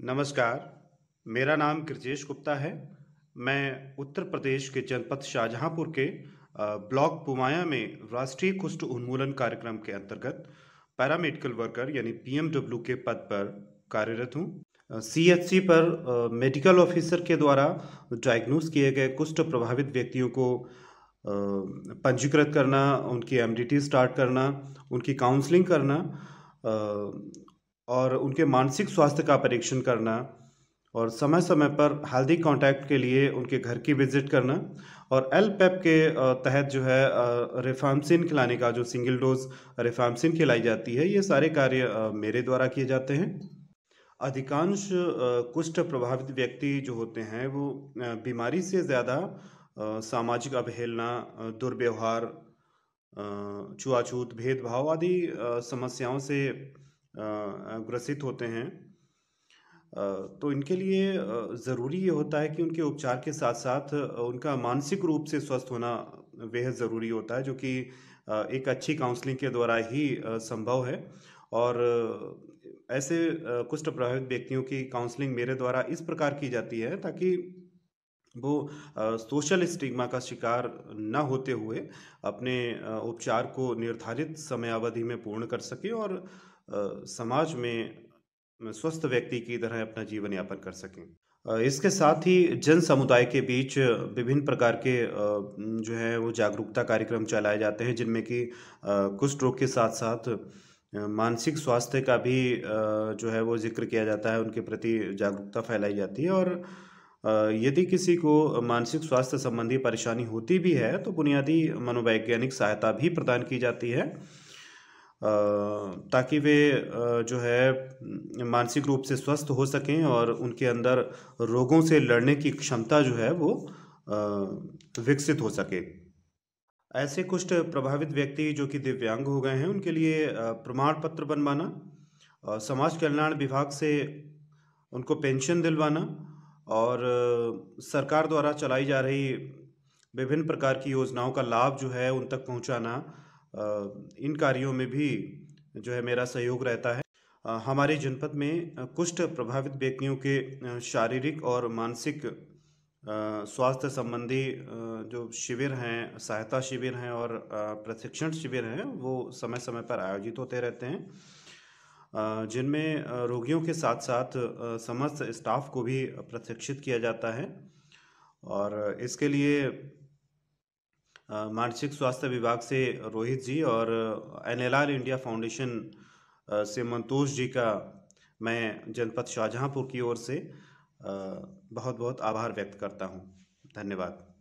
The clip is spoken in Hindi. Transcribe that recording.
नमस्कार मेरा नाम कृतेश गुप्ता है मैं उत्तर प्रदेश के जनपद शाहजहाँपुर के ब्लॉक पुमाया में राष्ट्रीय कुष्ठ उन्मूलन कार्यक्रम के अंतर्गत पैरामेडिकल वर्कर यानी पीएमडब्ल्यू के पद पर कार्यरत हूँ सीएचसी पर मेडिकल ऑफिसर के द्वारा डायग्नोस किए गए कुष्ठ प्रभावित व्यक्तियों को पंजीकृत करना उनकी एमडीटी स्टार्ट करना उनकी काउंसलिंग करना और उनके मानसिक स्वास्थ्य का परीक्षण करना और समय समय पर हेल्दी कांटेक्ट के लिए उनके घर की विजिट करना और एल पैप e के तहत जो है रिफामसिन खिलाने का जो सिंगल डोज रिफामसिन खिलाई जाती है ये सारे कार्य मेरे द्वारा किए जाते हैं अधिकांश कुष्ठ प्रभावित व्यक्ति जो होते हैं वो बीमारी से ज़्यादा सामाजिक अवहेलना दुर्व्यवहार छुआछूत भेदभाव आदि समस्याओं से ग्रसित होते हैं तो इनके लिए ज़रूरी ये होता है कि उनके उपचार के साथ साथ उनका मानसिक रूप से स्वस्थ होना बेहद ज़रूरी होता है जो कि एक अच्छी काउंसलिंग के द्वारा ही संभव है और ऐसे कुष्ठ प्रभावित व्यक्तियों की काउंसलिंग मेरे द्वारा इस प्रकार की जाती है ताकि वो सोशल स्टिग्मा का शिकार न होते हुए अपने उपचार को निर्धारित समयावधि में पूर्ण कर सके और समाज में स्वस्थ व्यक्ति की तरह अपना जीवन यापन कर सकें इसके साथ ही जन समुदाय के बीच विभिन्न प्रकार के जो है वो जागरूकता कार्यक्रम चलाए जाते हैं जिनमें कि कुष्ठ रोग के साथ साथ मानसिक स्वास्थ्य का भी जो है वो जिक्र किया जाता है उनके प्रति जागरूकता फैलाई जाती है और यदि किसी को मानसिक स्वास्थ्य संबंधी परेशानी होती भी है तो बुनियादी मनोवैज्ञानिक सहायता भी प्रदान की जाती है ताकि वे जो है मानसिक रूप से स्वस्थ हो सकें और उनके अंदर रोगों से लड़ने की क्षमता जो है वो विकसित हो सके ऐसे कुछ प्रभावित व्यक्ति जो कि दिव्यांग हो गए हैं उनके लिए प्रमाण पत्र बनवाना समाज कल्याण विभाग से उनको पेंशन दिलवाना और सरकार द्वारा चलाई जा रही विभिन्न प्रकार की योजनाओं का लाभ जो है उन तक पहुंचाना इन कार्यों में भी जो है मेरा सहयोग रहता है हमारे जनपद में कुष्ठ प्रभावित व्यक्तियों के शारीरिक और मानसिक स्वास्थ्य संबंधी जो शिविर हैं सहायता शिविर हैं और प्रशिक्षण शिविर हैं वो समय समय पर आयोजित होते रहते हैं जिनमें रोगियों के साथ साथ समस्त स्टाफ को भी प्रशिक्षित किया जाता है और इसके लिए मानसिक स्वास्थ्य विभाग से रोहित जी और एनएलआर इंडिया फाउंडेशन से मंतोष जी का मैं जनपद शाहजहाँपुर की ओर से बहुत बहुत आभार व्यक्त करता हूँ धन्यवाद